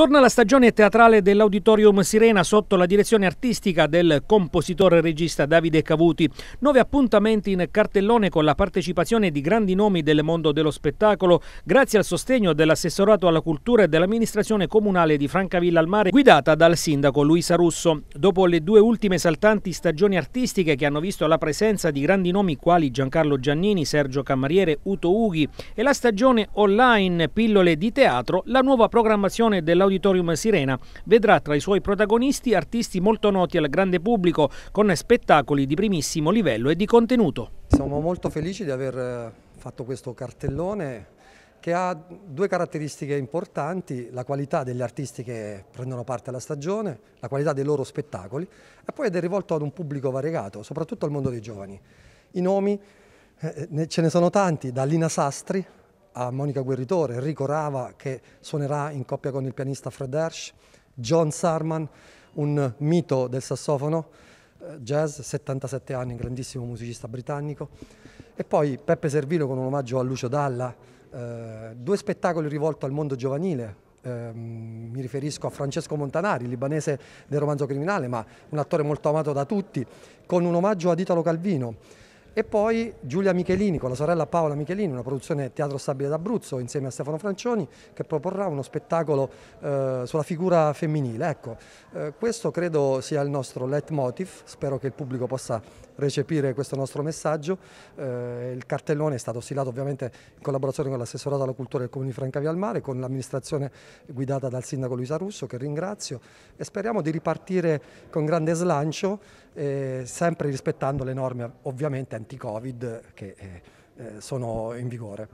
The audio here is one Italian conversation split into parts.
Torna la stagione teatrale dell'Auditorium Sirena sotto la direzione artistica del compositore e regista Davide Cavuti. Nove appuntamenti in cartellone con la partecipazione di grandi nomi del mondo dello spettacolo, grazie al sostegno dell'assessorato alla cultura e dell'amministrazione comunale di Francavilla al Mare, guidata dal sindaco Luisa Russo. Dopo le due ultime saltanti stagioni artistiche che hanno visto la presenza di grandi nomi quali Giancarlo Giannini, Sergio Cammariere, Uto Ughi e la stagione online Pillole di Teatro, la nuova programmazione dell'Auditorium all'Auditorium Sirena vedrà tra i suoi protagonisti artisti molto noti al grande pubblico con spettacoli di primissimo livello e di contenuto. Siamo molto felici di aver eh, fatto questo cartellone che ha due caratteristiche importanti, la qualità degli artisti che prendono parte alla stagione, la qualità dei loro spettacoli e poi è rivolto ad un pubblico variegato, soprattutto al mondo dei giovani. I nomi eh, eh ce ne sono tanti, da Lina Sastri a Monica Guerritore, Enrico Rava che suonerà in coppia con il pianista Fred Hersch, John Sarman, un mito del sassofono eh, jazz, 77 anni, grandissimo musicista britannico, e poi Peppe Servilo con un omaggio a Lucio Dalla, eh, due spettacoli rivolti al mondo giovanile, eh, mi riferisco a Francesco Montanari, libanese del romanzo criminale, ma un attore molto amato da tutti, con un omaggio ad Italo Calvino e poi Giulia Michelini con la sorella Paola Michelini, una produzione Teatro Stabile d'Abruzzo insieme a Stefano Francioni che proporrà uno spettacolo eh, sulla figura femminile. Ecco, eh, questo credo sia il nostro leitmotiv, spero che il pubblico possa recepire questo nostro messaggio. Eh, il cartellone è stato stilato ovviamente in collaborazione con l'assessorato alla cultura del Comune di Francavi al Mare, con l'amministrazione guidata dal sindaco Luisa Russo che ringrazio e speriamo di ripartire con grande slancio, eh, sempre rispettando le norme ovviamente anti-Covid che eh, eh, sono in vigore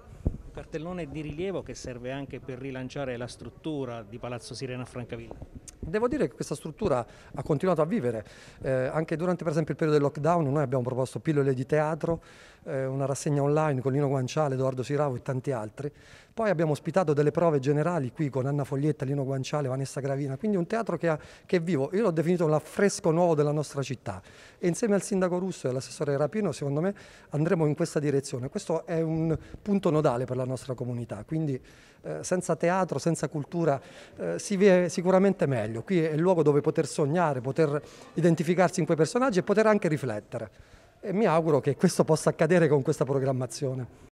cartellone di rilievo che serve anche per rilanciare la struttura di Palazzo Sirena a Francavilla. Devo dire che questa struttura ha continuato a vivere, eh, anche durante per esempio il periodo del lockdown noi abbiamo proposto pillole di teatro, eh, una rassegna online con Lino Guanciale, Edoardo Siravo e tanti altri, poi abbiamo ospitato delle prove generali qui con Anna Foglietta, Lino Guanciale, Vanessa Gravina, quindi un teatro che, ha, che è vivo, io l'ho definito l'affresco nuovo della nostra città e insieme al sindaco Russo e all'assessore Rapino secondo me andremo in questa direzione, questo è un punto nodale per la nostra comunità, quindi eh, senza teatro, senza cultura eh, si vive sicuramente meglio meglio, qui è il luogo dove poter sognare, poter identificarsi in quei personaggi e poter anche riflettere. E mi auguro che questo possa accadere con questa programmazione.